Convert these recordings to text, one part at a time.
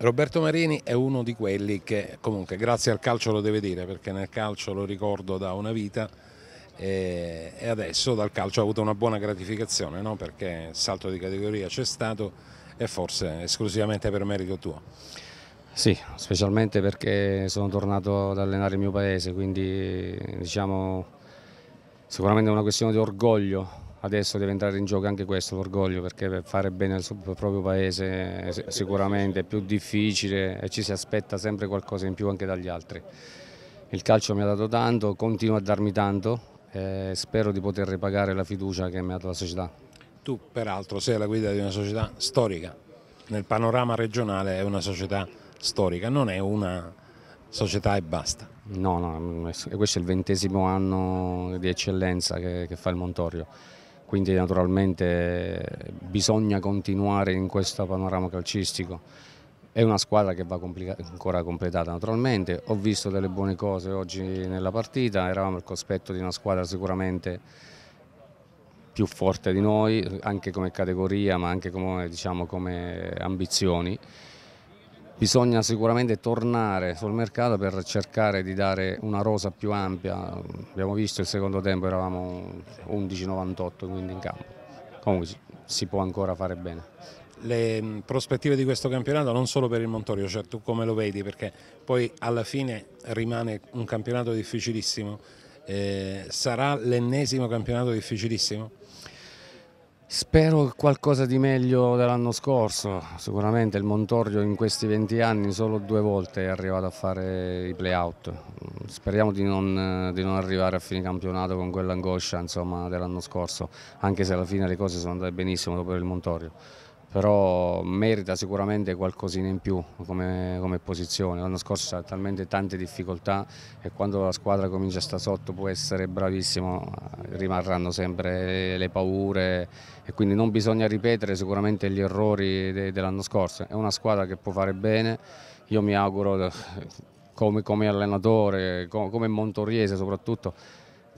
Roberto Marini è uno di quelli che comunque grazie al calcio lo deve dire perché nel calcio lo ricordo da una vita eh, e, adesso dal calcio ha avuto una buona gratificazione no? perché il salto di categoria c'è stato e forse esclusivamente per merito tuo. Sì, specialmente perché sono tornato ad allenare il mio paese, quindi diciamo sicuramente è una questione di orgoglio adesso deve entrare in gioco anche questo, l'orgoglio, perché fare bene al proprio paese è sicuramente è più difficile e ci si aspetta sempre qualcosa in più anche dagli altri. Il calcio mi ha dato tanto, continua a darmi tanto e spero di poter ripagare la fiducia che mi ha dato la società. Tu peraltro sei la guida di una società storica, nel panorama regionale è una società storica, non è una società e basta. No, no, questo è il ventesimo anno di eccellenza che, che fa il Montorio quindi naturalmente bisogna continuare in questo panorama calcistico. È una squadra che va ancora completata naturalmente, ho visto delle buone cose oggi nella partita, eravamo al cospetto di una squadra sicuramente più forte di noi, anche come categoria ma anche come, diciamo, come ambizioni. Bisogna sicuramente tornare sul mercato per cercare di dare una rosa più ampia. Abbiamo visto il secondo tempo eravamo 11-98 quindi in campo. Comunque si può ancora fare bene. Le mm, prospettive di questo campionato non solo per il Montorio, cioè tu come lo vedi perché poi alla fine rimane un campionato difficilissimo. Eh, sarà l'ennesimo campionato difficilissimo? Spero qualcosa di meglio dell'anno scorso, sicuramente il Montorio in questi 20 anni solo due volte è arrivato a fare i playout, speriamo di non, di non arrivare a fine campionato con quell'angoscia dell'anno scorso, anche se alla fine le cose sono andate benissimo dopo il Montorio però merita sicuramente qualcosina in più come, come posizione. L'anno scorso ha talmente tante difficoltà e quando la squadra comincia a stare sotto può essere bravissimo, rimarranno sempre le paure e quindi non bisogna ripetere sicuramente gli errori de, dell'anno scorso. È una squadra che può fare bene, io mi auguro eh, come, come allenatore, come, come Montoriese soprattutto,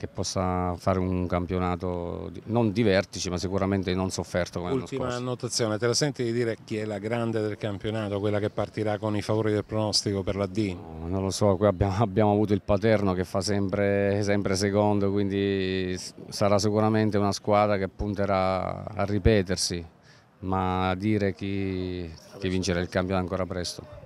che possa fare un campionato non di vertici ma sicuramente non sofferto come Ultima l'anno scorso. annotazione, te la senti di dire chi è la grande del campionato, quella che partirà con i favori del pronostico per la D? No, non lo so, qui abbiamo, abbiamo, avuto il Paterno che fa sempre, sempre secondo quindi sarà sicuramente una squadra che punterà a ripetersi ma a dire chi, chi vincerà il campionato ancora presto.